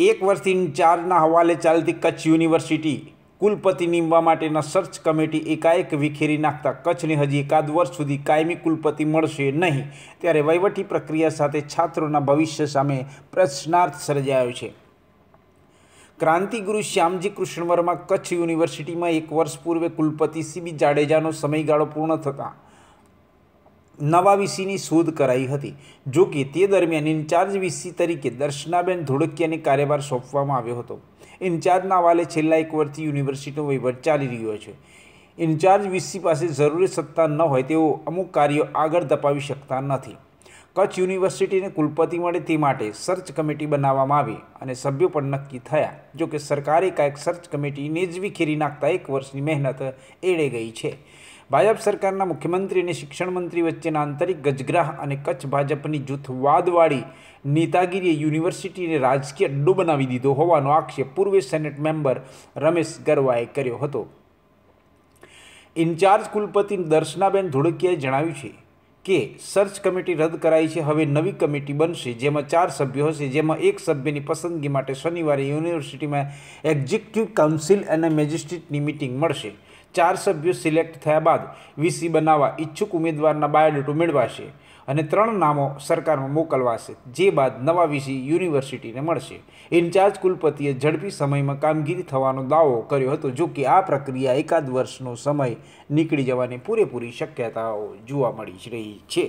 એક વર્ષથી ચારના હવાલે ચાલતી કચ્છ યુનિવર્સિટી કુલપતિ નીમવા માટેના સર્ચ કમિટી એકાએક વિખેરી નાખતા કચ્છને હજી એકાદ વર્ષ સુધી કાયમી કુલપતિ મળશે નહીં ત્યારે વહીવટી પ્રક્રિયા સાથે છાત્રોના ભવિષ્ય સામે પ્રશ્નાર્થ સર્જાયો છે ક્રાંતિગુરુ શ્યામજી કૃષ્ણ વર્મા કચ્છ યુનિવર્સિટીમાં એક વર્ષ પૂર્વે કુલપતિ સીબી જાડેજાનો સમયગાળો પૂર્ણ થતાં નવા વીસીની શોધ કરાઈ હતી જો કે તે દરમિયાન ઇન્ચાર્જ વીસી તરીકે દર્શનાબેન ધોળકિયાને કાર્યભાર સોંપવામાં આવ્યો હતો ઇન્ચાર્જના હવાલે છેલ્લા એક વર્ષથી યુનિવર્સિટીનો વહીવટ ચાલી રહ્યો છે ઇન્ચાર્જ વીસી પાસે જરૂરી સત્તા ન હોય તેઓ અમુક કાર્યો આગળ ધપાવી શકતા નથી કચ્છ યુનિવર્સિટીને કુલપતિ મળે તે માટે સર્ચ કમિટી બનાવવામાં આવી અને સભ્યો પણ નક્કી થયા જોકે સરકારે કાંઈક સર્ચ કમિટીને જ વિખેરી નાખતા એક વર્ષની મહેનત એળે ગઈ છે ભાજપ સરકારના મુખ્યમંત્રી અને શિક્ષણ મંત્રી વચ્ચેના આંતરિક ગજગ્રાહ અને કચ્છ ભાજપની જૂથવાદવાળી નેતાગીરીએ યુનિવર્સિટીને રાજકીય અડ્ડો બનાવી દીધો હોવાનો આક્ષેપ પૂર્વે સેનેટ મેમ્બર રમેશ ગરવાએ કર્યો હતો ઇન્ચાર્જ કુલપતિ દર્શનાબેન ધોળકિયાએ જણાવ્યું છે કે સર્ચ કમિટી રદ કરાઈ છે હવે નવી કમિટી બનશે જેમાં ચાર સભ્યો હશે જેમાં એક સભ્યની પસંદગી માટે શનિવારે યુનિવર્સિટીમાં એક્ઝિક્યુટિવ કાઉન્સિલ અને મેજિસ્ટ્રેટની મિટિંગ મળશે ચાર સભ્યો સિલેક્ટ થયા બાદ વીસી બનાવવા ઈચ્છુક ઉમેદવારના બાયોડેટો મેળવાશે અને ત્રણ નામો સરકારમાં મોકલવાશે જે બાદ નવા વીસી યુનિવર્સિટીને મળશે ઇન્ચાર્જ કુલપતિએ ઝડપી સમયમાં કામગીરી થવાનો દાવો કર્યો હતો જો કે આ પ્રક્રિયા એકાદ વર્ષનો સમય નીકળી જવાની પૂરેપૂરી શક્યતાઓ જોવા મળી રહી છે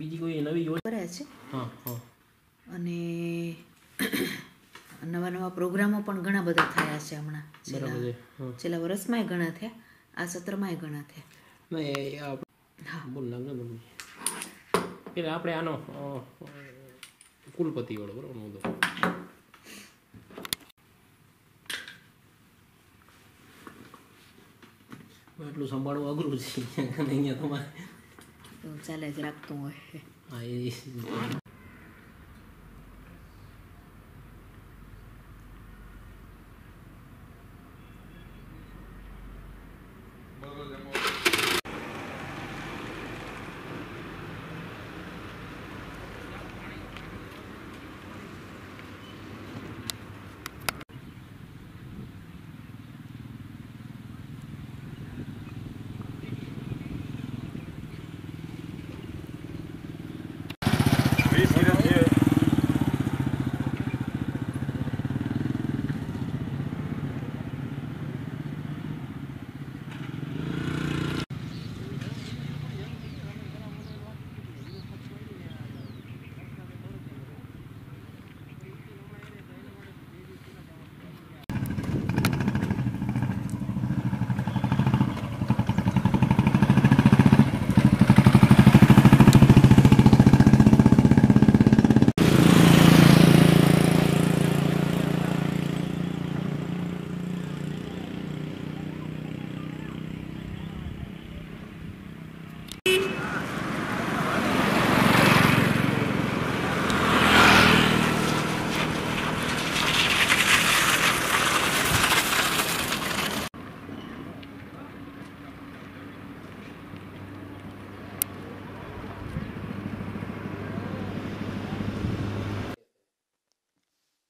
બીજી કોઈ નવી યોજના છે અને નવા નવા પ્રોગ્રામો પણ ઘણા બધા થયા છે હમણાં છેલ્લા વર્ષમાં ઘણા થયા આ સત્રમાંય ઘણા થયા એટલે આપણે આનો કુલપતિ વાળો બરોબર મુદ્દો એટલું સંભાળવું અઘરું છે અહીંયા તમારે ચાલે જ રાખતું હોય હા એ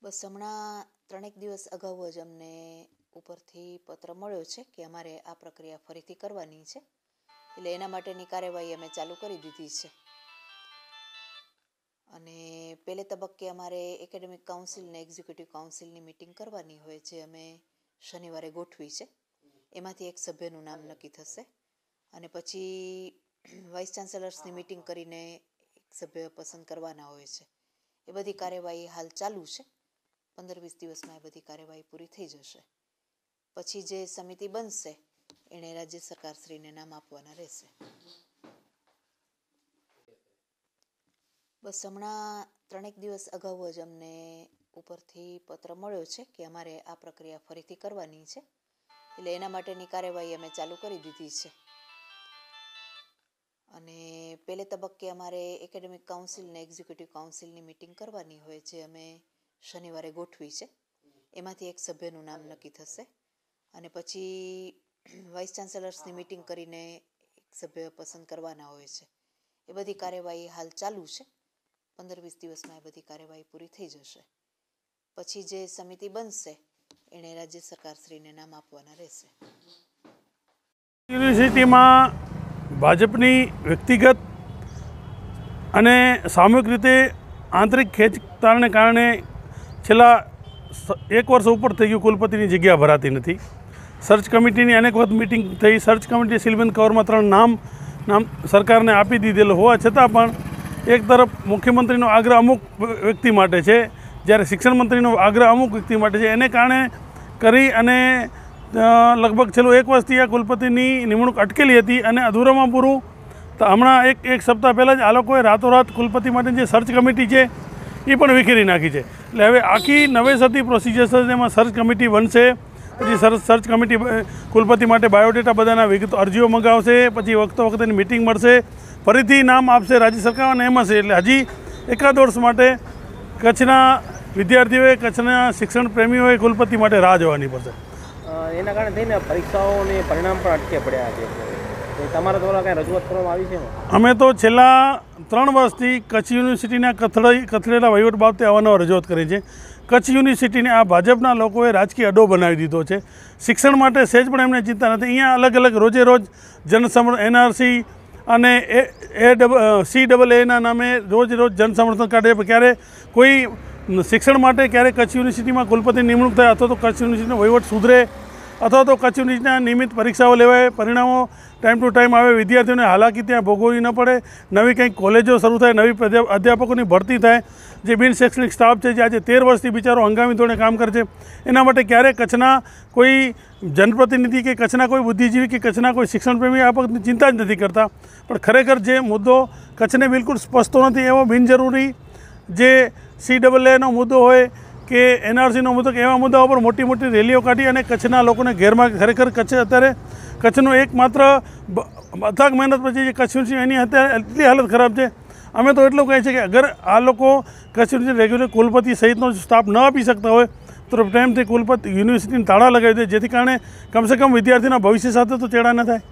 બસ હમણાં ત્રણેક દિવસ અગાઉ જ અમને ઉપરથી પત્ર મળ્યો છે કે અમારે આ પ્રક્રિયા ફરીથી કરવાની છે એટલે એના માટેની કાર્યવાહી અમે ચાલુ કરી દીધી છે અને પહેલે તબક્કે અમારે એકેડેમિક કાઉન્સિલ ને એક્ઝિક્યુટિવ કાઉન્સિલની મિટિંગ કરવાની હોય જે અમે શનિવારે ગોઠવી છે એમાંથી એક સભ્યનું નામ નક્કી થશે અને પછી વાઇસ ચાન્સેલર્સની મિટિંગ કરીને એક સભ્ય પસંદ કરવાના હોય છે એ બધી કાર્યવાહી હાલ ચાલુ છે પંદર વીસ દિવસમાં એ બધી કાર્યવાહી પૂરી થઈ જશે પછી જે સમિતિ બનશે એણે રાજ્ય સરકારશ્રીને નામ આપવાના રહેશે બસ હમણાં ત્રણેક દિવસ અગાઉ જ અમને ઉપરથી પત્ર મળ્યો છે કે અમારે આ પ્રક્રિયા ફરીથી કરવાની છે એટલે એના માટેની કાર્યવાહી અમે ચાલુ કરી દીધી છે અને પહેલે તબક્કે અમારે એકેડેમિક કાઉન્સિલ ને એક્ઝિક્યુટિવ કાઉન્સિલની મિટિંગ કરવાની હોય જે અમે શનિવારે ગોઠવી છે એમાંથી એક સભ્યનું નામ નક્કી થશે અને પછી વાઇસ ચાન્સેલર્સની મિટિંગ કરીને એક સભ્ય પસંદ કરવાના હોય છે એ બધી કાર્યવાહી હાલ ચાલુ છે પંદર વીસ દિવસમાં એ બધી કાર્યવાહી પૂરી થઈ જશે પછી જે સમિતિ બનશે એણે રાજ્ય સરકારશ્રીને નામ આપવાના રહેશે યુનિવર્સિટીમાં ભાજપની વ્યક્તિગત અને સામૂહિક રીતે આંતરિક ખેંચતાણને કારણે છેલ્લા એક વર્ષ ઉપર થઈ ગયું કુલપતિની જગ્યા ભરાતી નથી સર્ચ કમિટીની અનેક વખત મિટિંગ થઈ સર્ચ કમિટી સિલબંધ કવરમાં ત્રણ નામ નામ સરકારને આપી દીધેલું હોવા છતાં પણ એક તરફ મુખ્યમંત્રીનો આગ્રહ અમુક વ્યક્તિ માટે છે જ્યારે શિક્ષણ મંત્રીનો આગ્રહ અમુક વ્યક્તિ માટે છે એને કારણે કરી અને લગભગ છેલ્લું એક વર્ષથી આ કુલપતિની નિમણૂક અટકેલી હતી અને અધૂરામાં પૂરું તો હમણાં એક એક સપ્તાહ પહેલાં જ આ લોકોએ રાતોરાત કુલપતિ માટે જે સર્ચ કમિટી છે એ પણ વિખેરી નાખી છે એટલે હવે આખી નવેસરથી પ્રોસિજર થશે એમાં સર્ચ કમિટી બનશે પછી સર સર્ચ કમિટી કુલપતિ માટે બાયોડેટા બધાના વિગત અરજીઓ મંગાવશે પછી વખતો વખતેની મિટિંગ મળશે ફરીથી નામ આપશે રાજ્ય સરકાર અને એમ હશે એટલે હજી એકાદ વર્ષ માટે કચ્છના વિદ્યાર્થીઓએ કચ્છના શિક્ષણ પ્રેમીઓએ કુલપતિ માટે રાહ જોવાની પડશે એના કારણે થઈને પરીક્ષાઓને પરિણામ પણ અટકે પડ્યા છે અમે તો છેલ્લા ત્રણ વર્ષથી કચ્છ યુનિવર્સિટીના કથળાઈ કથળેલા વહીવટ બાબતે આવવાનો રજૂઆત કરી છે કચ્છ યુનિવર્સિટીને આ ભાજપના લોકોએ રાજકીય અડો બનાવી દીધો છે શિક્ષણ માટે સહેજ પણ એમને ચિંતા નથી અહીંયા અલગ અલગ રોજે રોજ જનસમર એનઆરસી અને એ એ સી ડબલ એના નામે રોજ રોજ જનસમર્થન કાઢે ક્યારે કોઈ શિક્ષણ માટે ક્યારે કચ્છ યુનિવર્સિટીમાં કુલપતિ નિમણૂક થાય અથવા તો કચ્છ યુનિવર્સિટીનો વહીવટ સુધરે અથવા તો કચ્છ નીચના નિયમિત પરીક્ષાઓ લેવાય પરિણામો ટાઈમ ટુ ટાઈમ આવે વિદ્યાર્થીઓને હાલાકી ત્યાં ભોગવવી ન પડે નવી કંઈક કોલેજો શરૂ થાય નવી અધ્યાપકોની ભરતી થાય જે બિન શૈક્ષણિક સ્ટાફ છે જે આજે તેર વર્ષથી બિચારો હંગામી ધોરણે કામ કરે છે એના માટે ક્યારેક કચ્છના કોઈ જનપ્રતિનિધિ કે કચ્છના કોઈ બુદ્ધિજીવી કે કચ્છના કોઈ શિક્ષણપ્રેમી આ બાબતની ચિંતા જ નથી કરતા પણ ખરેખર જે મુદ્દો કચ્છને બિલકુલ સ્પષ્ટો નથી એવો બિનજરૂરી જે સી ડબલ એનો મુદ્દો હોય કે એનઆરસીનો મુદ્દો એવા મુદ્દાઓ પર મોટી મોટી રેલીઓ કાઢી અને કચ્છના લોકોને ઘેરમાં ખરેખર કચ્છ અત્યારે કચ્છનો એકમાત્ર અથાગ મહેનત પછી જે કચ્છ છે એની અત્યારે એટલી હાલત ખરાબ છે અમે તો એટલું કહે છે કે અગર આ લોકો કચ્છ રેગ્યુલર કુલપતિ સહિતનો સ્ટાફ ન આપી શકતા હોય તો ટાઈમથી કુલપતિ યુનિવર્સિટીને તાળા લગાવી દે જેથી કારણે કમસે કમ વિદ્યાર્થીના ભવિષ્ય સાથે તો ચેડા ન થાય